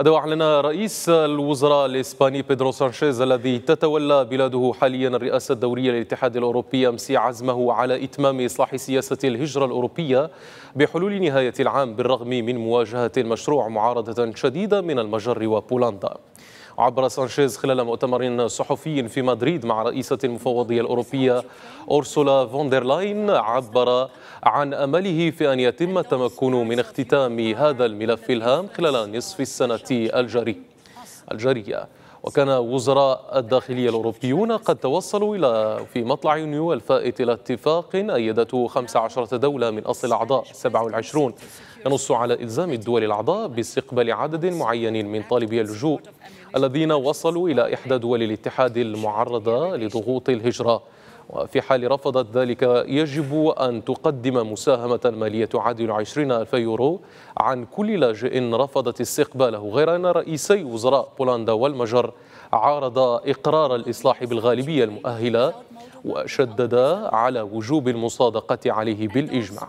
هذا أعلن رئيس الوزراء الإسباني بيدرو سانشيز الذي تتولى بلاده حاليا الرئاسة الدورية للاتحاد الأوروبي أمس عزمه على إتمام إصلاح سياسة الهجرة الأوروبية بحلول نهاية العام بالرغم من مواجهة المشروع معارضة شديدة من المجر وبولندا عبر سانشيز خلال مؤتمر صحفي في مدريد مع رئيسة المفوضية الأوروبية أورسولا فوندرلاين عبر عن أمله في أن يتم التمكن من اختتام هذا الملف الهام خلال نصف السنة الجري الجارية وكان وزراء الداخلية الأوروبيون قد توصلوا إلى في مطلع يونيو الفائت إلى اتفاق أيدته 15 دولة من أصل الأعضاء 27 ينص على إلزام الدول الأعضاء باستقبال عدد معين من طالبي اللجوء الذين وصلوا إلى إحدى دول الاتحاد المعرضة لضغوط الهجرة وفي حال رفضت ذلك يجب أن تقدم مساهمة مالية تعادل 20 ألف يورو عن كل لاجئ رفضت استقباله غير أن رئيسي وزراء بولندا والمجر عارضا إقرار الإصلاح بالغالبية المؤهلة وشددا على وجوب المصادقة عليه بالإجماع